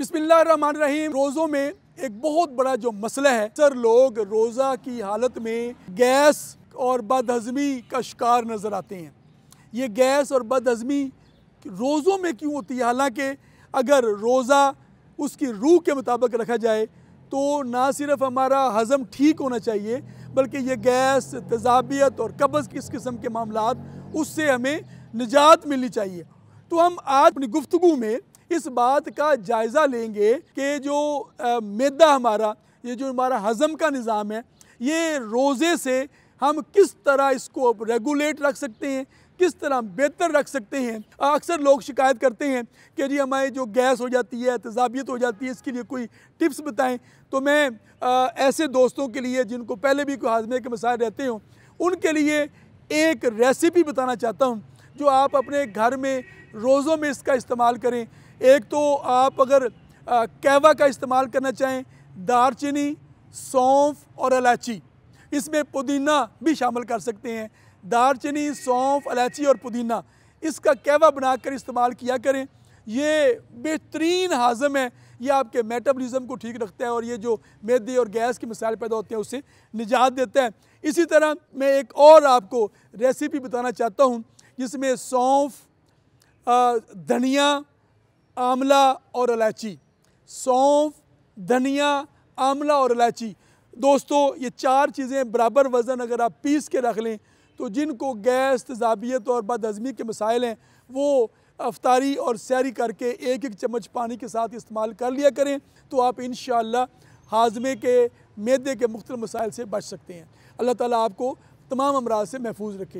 बिस्मिल्लाहिर्रहमानिर्रहीम रोज़ों में एक बहुत बड़ा जो मसला है अक्सर लोग रोज़ा की हालत में गैस और बदहज़मी का शिकार नज़र आते हैं ये गैस और बदहज़मी रोज़ों में क्यों होती है हालांकि अगर रोज़ा उसकी रूह के मुताबिक रखा जाए तो ना सिर्फ हमारा हज़म ठीक होना चाहिए बल्कि ये गैस तजाबियत और कब्ज़ किस किस्म के मामला उससे हमें निजात मिलनी चाहिए तो हम आज अपनी गुफ्तु में इस बात का जायज़ा लेंगे कि जो मैदा हमारा ये जो हमारा हज़म का निज़ाम है ये रोज़े से हम किस तरह इसको रेगुलेट रख सकते हैं किस तरह बेहतर रख सकते हैं अक्सर लोग शिकायत करते हैं कि जी हमारी जो गैस हो जाती है तजाबियत हो जाती है इसके लिए कोई टिप्स बताएं तो मैं आ, ऐसे दोस्तों के लिए जिनको पहले भी कोई हाजमे के मसाय रहते हों उनके लिए एक रेसिपी बताना चाहता हूँ जो आप अपने घर में रोज़ों में इसका इस्तेमाल करें एक तो आप अगर कहवा का इस्तेमाल करना चाहें दारचीनी सौंफ और इलायची इसमें पुदीना भी शामिल कर सकते हैं दारचीनी सौंफ इलायची और पुदीना इसका कहवा बनाकर इस्तेमाल किया करें ये बेहतरीन हाजम है ये आपके मेटाबॉलिज्म को ठीक रखता है और ये जो मैदे और गैस के मसाइल पैदा होते हैं उससे निजात देता है इसी तरह मैं एक और आपको रेसिपी बताना चाहता हूँ जिसमें सौंफ धनिया आंवला और इलायची सौंफ धनिया आंवला और इलायची दोस्तों ये चार चीज़ें बराबर वज़न अगर आप पीस के रख लें तो जिनको गैस तजाबियत और बदहज़मी के मसाइल हैं वो अफतारी और सैरी करके एक एक चम्मच पानी के साथ इस्तेमाल कर लिया करें तो आप इन हाजमे के मैदे के मुख्त मसाइल से बच सकते हैं अल्लाह ताला आपको तमाम अमराज से महफूज रखे